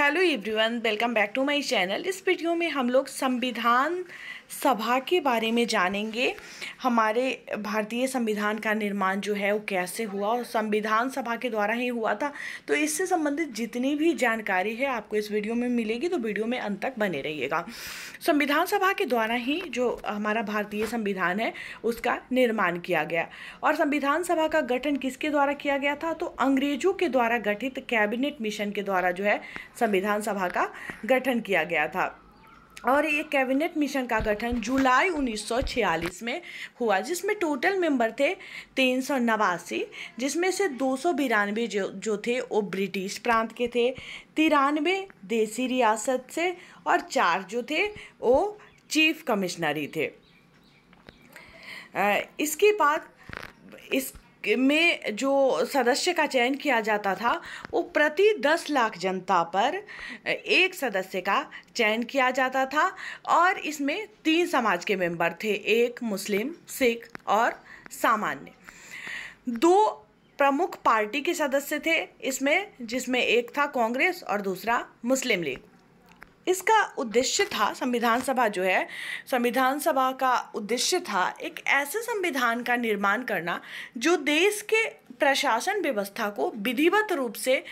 hello everyone welcome back to my channel इस video में हम लोग संविधान सभा के बारे में जानेंगे हमारे भारतीय संविधान का निर्माण जो है वो कैसे हुआ और संविधान सभा के द्वारा ही हुआ था तो इससे संबंधित जितनी भी जानकारी है आपको इस वीडियो में मिलेगी तो वीडियो में अंत तक बने रहिएगा संविधान सभा के द्वारा ही जो हमारा भारतीय संविधान है उसका निर्माण किया गया और संविधान सभा का गठन किसके द्वारा किया गया था तो अंग्रेजों के द्वारा गठित कैबिनेट मिशन के द्वारा जो है संविधान सभा का गठन किया गया था और ये कैबिनेट मिशन का गठन जुलाई 1946 में हुआ जिसमें टोटल मेंबर थे तीन सौ नवासी जिसमें से दो सौ बिरानवे जो जो थे वो ब्रिटिश प्रांत के थे तिरानवे देसी रियासत से और चार जो थे वो चीफ कमिश्नरी थे इसके बाद इस में जो सदस्य का चयन किया जाता था वो प्रति दस लाख जनता पर एक सदस्य का चयन किया जाता था और इसमें तीन समाज के मेंबर थे एक मुस्लिम सिख और सामान्य दो प्रमुख पार्टी के सदस्य थे इसमें जिसमें एक था कांग्रेस और दूसरा मुस्लिम लीग इसका उद्देश्य था संविधान सभा जो है संविधान सभा का उद्देश्य था एक ऐसे संविधान का निर्माण करना जो देश के प्रशासन व्यवस्था को विधिवत रूप से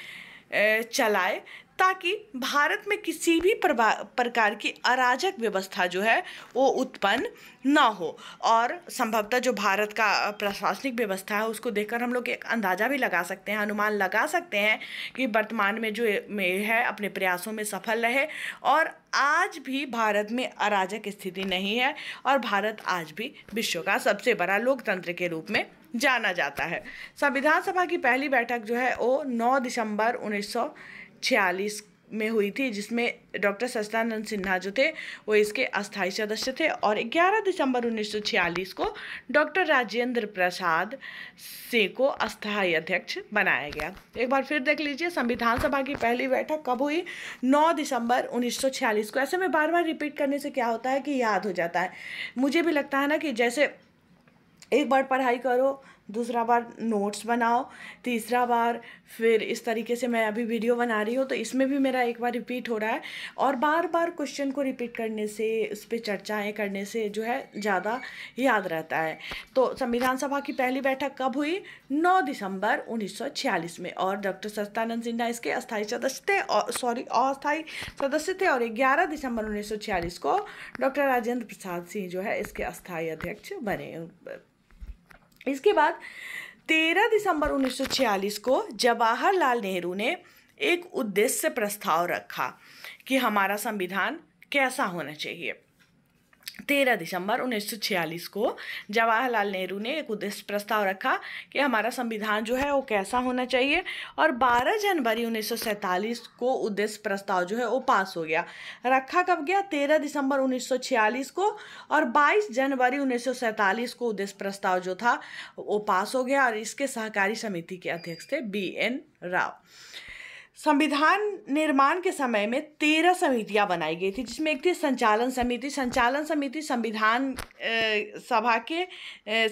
चलाए ताकि भारत में किसी भी प्रकार की अराजक व्यवस्था जो है वो उत्पन्न ना हो और संभवतः जो भारत का प्रशासनिक व्यवस्था है उसको देखकर हम लोग एक अंदाज़ा भी लगा सकते हैं अनुमान लगा सकते हैं कि वर्तमान में जो में है अपने प्रयासों में सफल रहे और आज भी भारत में अराजक स्थिति नहीं है और भारत आज भी विश्व का सबसे बड़ा लोकतंत्र के रूप में जाना जाता है संविधान सभा की पहली बैठक जो है वो 9 दिसंबर उन्नीस छियालीस में हुई थी जिसमें डॉक्टर सस्तानंद सिन्हा जो थे वो इसके अस्थायी सदस्य थे और 11 दिसंबर 1946 को डॉक्टर राजेंद्र प्रसाद से को अस्थाई अध्यक्ष बनाया गया एक बार फिर देख लीजिए संविधान सभा की पहली बैठक कब हुई 9 दिसंबर 1946 को ऐसे में बार बार रिपीट करने से क्या होता है कि याद हो जाता है मुझे भी लगता है ना कि जैसे एक बार पढ़ाई करो दूसरा बार नोट्स बनाओ तीसरा बार फिर इस तरीके से मैं अभी वीडियो बना रही हूँ तो इसमें भी मेरा एक बार रिपीट हो रहा है और बार बार क्वेश्चन को रिपीट करने से उस पर चर्चाएँ करने से जो है ज़्यादा याद रहता है तो संविधान सभा की पहली बैठक कब हुई 9 दिसंबर 1946 में और डॉक्टर सत्यानंद सिन्हा इसके अस्थायी सदस्य थे और सॉरी अस्थायी सदस्य थे और ग्यारह दिसंबर उन्नीस को डॉक्टर राजेंद्र प्रसाद सिंह जो है इसके अस्थायी अध्यक्ष बने इसके बाद 13 दिसंबर 1946 को जवाहरलाल नेहरू ने एक उद्देश्य प्रस्ताव रखा कि हमारा संविधान कैसा होना चाहिए तेरह दिसंबर 1946 को जवाहरलाल नेहरू ने एक उद्देश्य प्रस्ताव रखा कि हमारा संविधान जो है वो कैसा होना चाहिए और 12 जनवरी 1947 को उद्देश्य प्रस्ताव जो है वो पास हो गया रखा कब गया 13 दिसंबर 1946 को और 22 जनवरी 1947 को उद्देश्य प्रस्ताव जो था वो पास हो गया और इसके सहकारी समिति के अध्यक्ष थे बी एन राव संविधान निर्माण के समय में तेरह समितियां बनाई गई थी जिसमें एक थी संचालन समिति संचालन समिति संविधान सभा के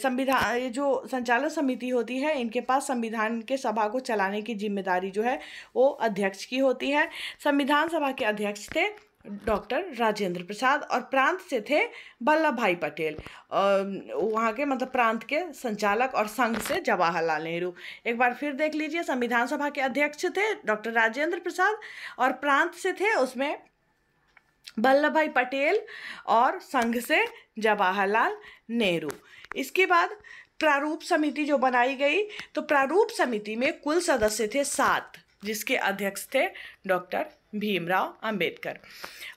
संविधान जो संचालन समिति होती है इनके पास संविधान के सभा को चलाने की जिम्मेदारी जो है वो अध्यक्ष की होती है संविधान सभा के अध्यक्ष थे डॉक्टर राजेंद्र प्रसाद और प्रांत से थे वल्लभ भाई पटेल वहाँ के मतलब प्रांत के संचालक और संघ से जवाहरलाल नेहरू एक बार फिर देख लीजिए संविधान सभा के अध्यक्ष थे डॉक्टर राजेंद्र प्रसाद और प्रांत से थे उसमें वल्लभ भाई पटेल और संघ से जवाहरलाल नेहरू इसके बाद प्रारूप समिति जो बनाई गई तो प्रारूप समिति में कुल सदस्य थे सात जिसके अध्यक्ष थे डॉक्टर भीमराव अंबेडकर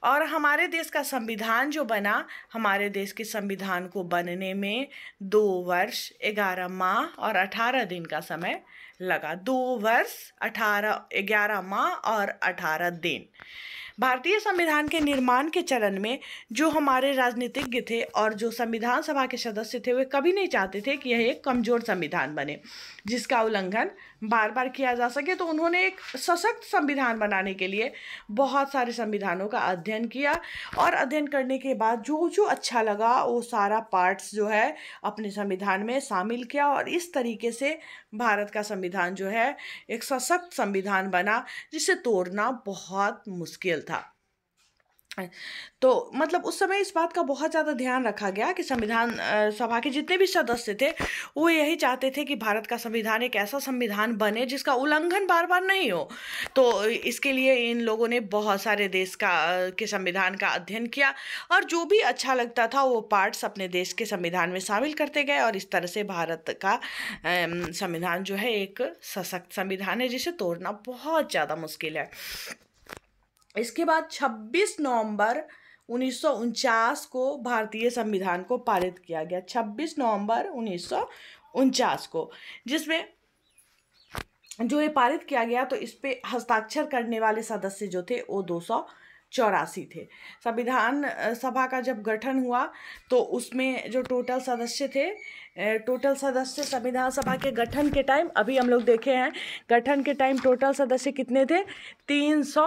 और हमारे देश का संविधान जो बना हमारे देश के संविधान को बनने में दो वर्ष ग्यारह माह और अठारह दिन का समय लगा दो वर्ष अठारह ग्यारह माह और अठारह दिन भारतीय संविधान के निर्माण के चरण में जो हमारे राजनीतिज्ञ थे और जो संविधान सभा के सदस्य थे वे कभी नहीं चाहते थे कि यह एक कमजोर संविधान बने जिसका उल्लंघन बार बार किया जा सके तो उन्होंने एक सशक्त संविधान बनाने के लिए बहुत सारे संविधानों का अध्ययन किया और अध्ययन करने के बाद जो जो अच्छा लगा वो सारा पार्ट्स जो है अपने संविधान में शामिल किया और इस तरीके से भारत का संविधान जो है एक सशक्त संविधान बना जिसे तोड़ना बहुत मुश्किल था तो मतलब उस समय इस बात का बहुत ज़्यादा ध्यान रखा गया कि संविधान सभा के जितने भी सदस्य थे वो यही चाहते थे कि भारत का संविधान एक ऐसा संविधान बने जिसका उल्लंघन बार बार नहीं हो तो इसके लिए इन लोगों ने बहुत सारे देश का के संविधान का अध्ययन किया और जो भी अच्छा लगता था वो पार्ट्स अपने देश के संविधान में शामिल करते गए और इस तरह से भारत का संविधान जो है एक सशक्त संविधान है जिसे तोड़ना बहुत ज़्यादा मुश्किल है इसके बाद 26 नवंबर उन्नीस को भारतीय संविधान को पारित किया गया 26 नवंबर उन्नीस को जिसमें जो ये पारित किया गया तो इस पर हस्ताक्षर करने वाले सदस्य जो थे वो दो सौ चौरासी थे संविधान सभा का जब गठन हुआ तो उसमें जो टोटल सदस्य थे टोटल सदस्य संविधान सभा के गठन के टाइम अभी हम लोग देखे हैं गठन के टाइम टोटल सदस्य कितने थे तीन सौ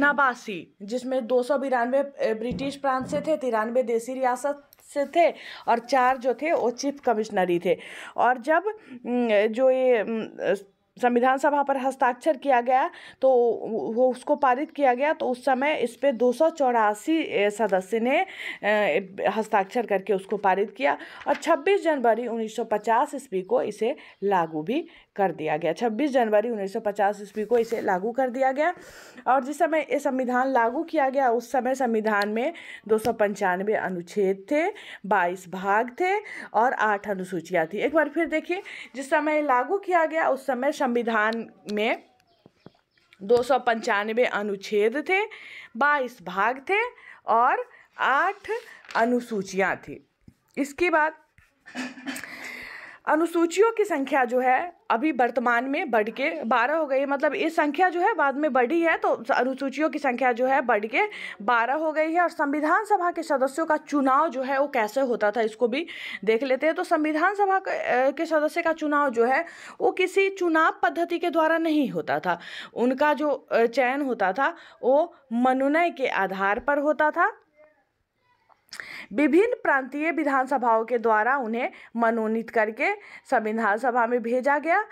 नवासी जिसमें दो सौ बिरानवे ब्रिटिश प्रांत से थे तिरानवे देसी रियासत से थे और चार जो थे वो चीफ कमिश्नरी थे और जब जो ये संविधान सभा पर हस्ताक्षर किया गया तो वो उसको पारित किया गया तो उस समय इस पर दो सदस्य ने हस्ताक्षर करके उसको पारित किया और 26 जनवरी 1950 ईस्वी को इसे लागू भी कर दिया गया 26 जनवरी 1950 ईस्वी को इसे लागू कर दिया गया और जिस समय ये संविधान लागू किया गया उस समय संविधान में दो अनुच्छेद थे बाईस भाग थे और आठ अनुसूचियाँ थी एक बार फिर देखिए जिस समय लागू किया गया उस समय संविधान में दो अनुच्छेद थे बाईस भाग थे और आठ अनुसूचियाँ थी इसके बाद अनुसूचियों की संख्या जो है अभी वर्तमान में बढ़ के बारह हो गई है मतलब ये संख्या जो है बाद में बढ़ी है तो अनुसूचियों की संख्या जो है बढ़ के बारह हो गई है और संविधान सभा के सदस्यों का चुनाव जो है वो कैसे होता था इसको भी देख लेते हैं तो संविधान सभा के सदस्य का चुनाव जो है वो किसी चुनाव पद्धति के द्वारा नहीं होता था उनका जो चयन होता था वो मनोनय के आधार पर होता था विभिन्न प्रांतीय विधानसभाओं के द्वारा उन्हें मनोनीत करके संविधान सभा में भेजा गया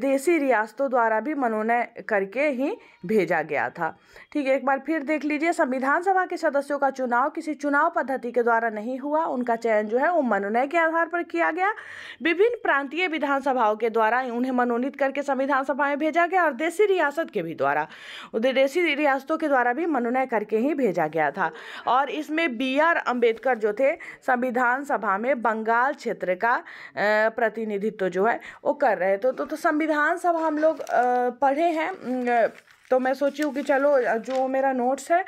देसी रियासतों द्वारा भी मनोनय करके ही भेजा गया था ठीक है एक बार फिर देख लीजिए संविधान सभा के सदस्यों का चुनाव किसी चुनाव पद्धति के द्वारा नहीं हुआ उनका चयन जो है वो मनोनय के आधार पर किया गया विभिन्न प्रांतीय विधानसभाओं के द्वारा उन्हें मनोनीत करके संविधान सभा में भेजा गया और देसी रियासत के भी द्वारा देसी रियासतों के द्वारा भी मनोनय करके ही भेजा गया था और इसमें बी आर अम्बेडकर अंबेडकर जो थे संविधान सभा में बंगाल क्षेत्र का प्रतिनिधित्व जो है वो कर रहे तो, तो, तो संविधान सभा हम लोग पढ़े हैं तो मैं सोची हूँ कि चलो जो मेरा नोट्स है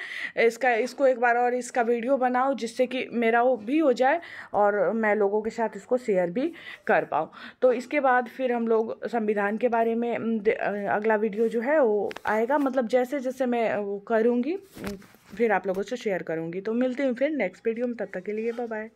इसका इसको एक बार और इसका वीडियो बनाओ जिससे कि मेरा वो भी हो जाए और मैं लोगों के साथ इसको शेयर भी कर पाऊँ तो इसके बाद फिर हम लोग संविधान के बारे में अगला वीडियो जो है वो आएगा मतलब जैसे जैसे मैं वो करूँगी फिर आप लोगों से शेयर करूँगी तो मिलती हूँ फिर नेक्स्ट वीडियो में तब तक के लिए बाय बाय